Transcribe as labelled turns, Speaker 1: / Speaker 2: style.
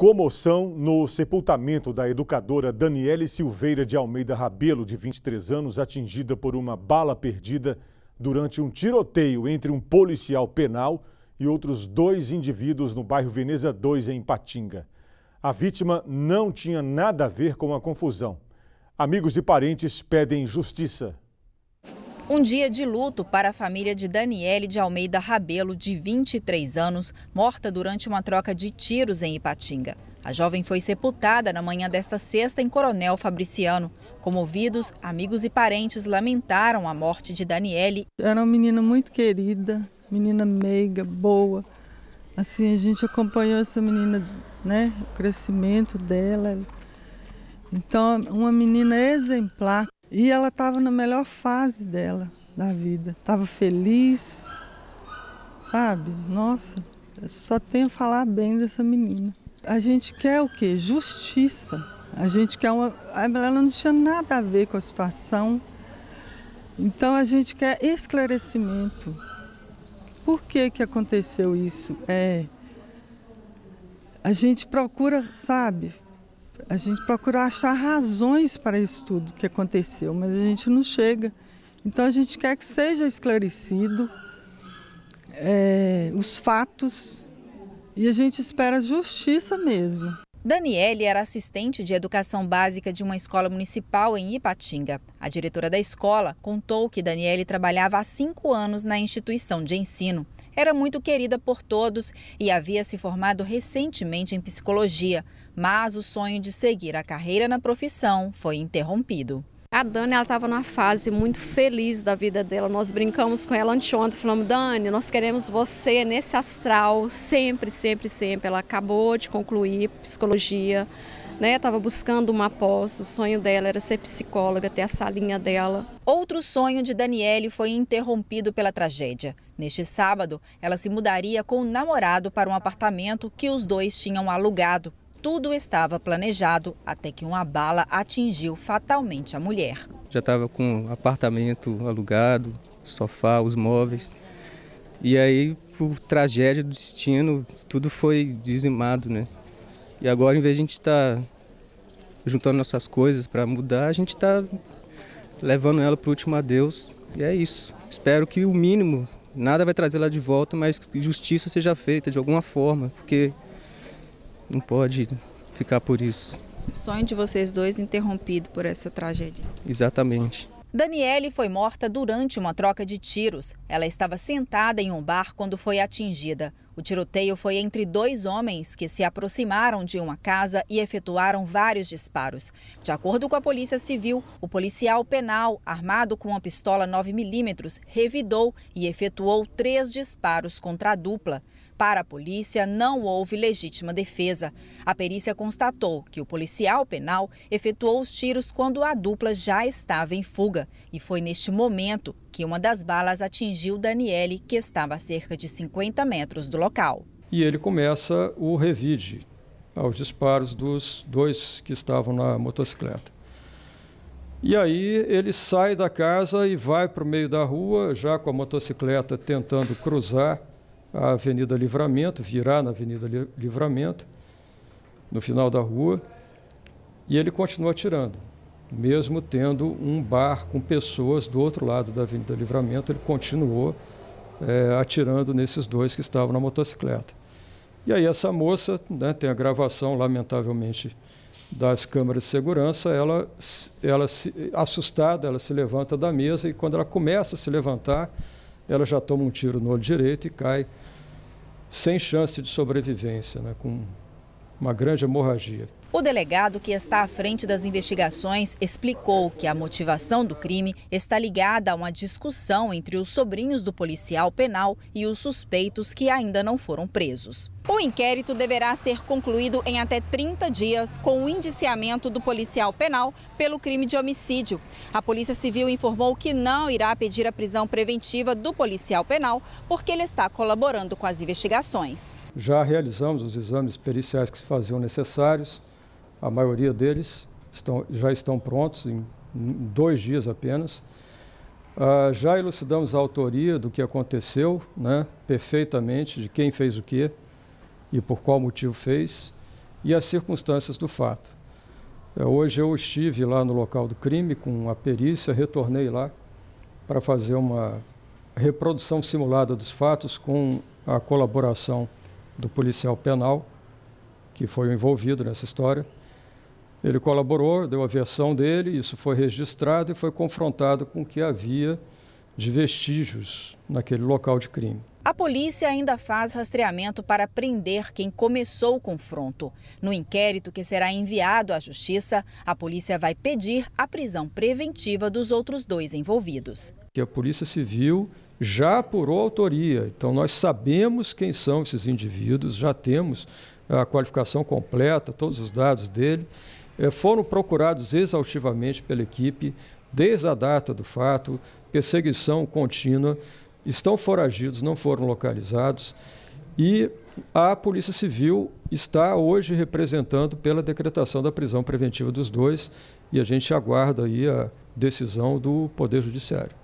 Speaker 1: Comoção no sepultamento da educadora Daniele Silveira de Almeida Rabelo, de 23 anos, atingida por uma bala perdida durante um tiroteio entre um policial penal e outros dois indivíduos no bairro Veneza 2, em Patinga. A vítima não tinha nada a ver com a confusão. Amigos e parentes pedem justiça.
Speaker 2: Um dia de luto para a família de Daniele de Almeida Rabelo, de 23 anos, morta durante uma troca de tiros em Ipatinga. A jovem foi sepultada na manhã desta sexta em Coronel Fabriciano. Comovidos, amigos e parentes lamentaram a morte de Daniele.
Speaker 3: Era uma menina muito querida, menina meiga, boa. Assim, a gente acompanhou essa menina, né, o crescimento dela. Então, uma menina exemplar. E ela estava na melhor fase dela, da vida. Estava feliz, sabe? Nossa, só tenho a falar bem dessa menina. A gente quer o quê? Justiça. A gente quer uma. Ela não tinha nada a ver com a situação. Então a gente quer esclarecimento. Por que, que aconteceu isso? É. A gente procura, sabe, a gente procura achar razões para isso tudo que aconteceu, mas a gente não chega. Então a gente quer que seja esclarecido é, os fatos e a gente espera justiça
Speaker 2: mesmo. Daniele era assistente de educação básica de uma escola municipal em Ipatinga. A diretora da escola contou que Daniele trabalhava há cinco anos na instituição de ensino era muito querida por todos e havia se formado recentemente em psicologia, mas o sonho de seguir a carreira na profissão foi interrompido. A Dani estava numa fase muito feliz da vida dela. Nós brincamos com ela anteontem, falamos, Dani, nós queremos você nesse astral, sempre, sempre, sempre. Ela acabou de concluir psicologia, né? Estava buscando uma pós, o sonho dela era ser psicóloga, ter a salinha dela. Outro sonho de Daniele foi interrompido pela tragédia. Neste sábado, ela se mudaria com o namorado para um apartamento que os dois tinham alugado. Tudo estava planejado até que uma bala atingiu fatalmente a mulher.
Speaker 3: Já estava com o apartamento alugado, sofá, os móveis. E aí, por tragédia do destino, tudo foi dizimado, né? E agora, em vez de a gente estar tá juntando nossas coisas para mudar, a gente está levando ela para o último adeus. E é isso. Espero que o mínimo, nada vai trazer ela de volta, mas que justiça seja feita de alguma forma, porque não pode ficar por isso.
Speaker 2: O sonho de vocês dois interrompido por essa tragédia.
Speaker 3: Exatamente.
Speaker 2: Daniele foi morta durante uma troca de tiros. Ela estava sentada em um bar quando foi atingida. O tiroteio foi entre dois homens que se aproximaram de uma casa e efetuaram vários disparos. De acordo com a Polícia Civil, o policial penal, armado com uma pistola 9mm, revidou e efetuou três disparos contra a dupla. Para a polícia, não houve legítima defesa. A perícia constatou que o policial penal efetuou os tiros quando a dupla já estava em fuga. E foi neste momento que uma das balas atingiu Daniele, que estava a cerca de 50 metros do local.
Speaker 1: E ele começa o revide aos disparos dos dois que estavam na motocicleta. E aí ele sai da casa e vai para o meio da rua, já com a motocicleta tentando cruzar a Avenida Livramento, virar na Avenida Livramento, no final da rua, e ele continua atirando. Mesmo tendo um bar com pessoas do outro lado da Avenida Livramento, ele continuou é, atirando nesses dois que estavam na motocicleta. E aí essa moça, né, tem a gravação, lamentavelmente, das câmeras de segurança, ela, ela se, assustada, ela se levanta da mesa e quando ela começa a se levantar, ela já toma um tiro no olho direito e cai sem chance de sobrevivência, né, com uma grande hemorragia.
Speaker 2: O delegado que está à frente das investigações explicou que a motivação do crime está ligada a uma discussão entre os sobrinhos do policial penal e os suspeitos que ainda não foram presos. O inquérito deverá ser concluído em até 30 dias com o indiciamento do policial penal pelo crime de homicídio. A Polícia Civil informou que não irá pedir a prisão preventiva do policial penal porque ele está colaborando com as investigações.
Speaker 1: Já realizamos os exames periciais que se faziam necessários a maioria deles estão, já estão prontos em dois dias apenas. Uh, já elucidamos a autoria do que aconteceu, né, perfeitamente, de quem fez o quê e por qual motivo fez, e as circunstâncias do fato. Uh, hoje eu estive lá no local do crime com a perícia, retornei lá para fazer uma reprodução simulada dos fatos com a colaboração do policial penal, que foi o envolvido nessa história ele colaborou, deu a versão dele, isso foi registrado e foi confrontado com o que havia de vestígios naquele local de crime.
Speaker 2: A polícia ainda faz rastreamento para prender quem começou o confronto. No inquérito que será enviado à justiça, a polícia vai pedir a prisão preventiva dos outros dois envolvidos.
Speaker 1: Que a Polícia Civil já apurou autoria, então nós sabemos quem são esses indivíduos, já temos a qualificação completa, todos os dados dele eh, foram procurados exaustivamente pela equipe desde a data do fato, perseguição contínua, estão foragidos, não foram localizados e a Polícia Civil está hoje representando pela decretação da prisão preventiva dos dois e a gente aguarda aí a decisão do Poder Judiciário.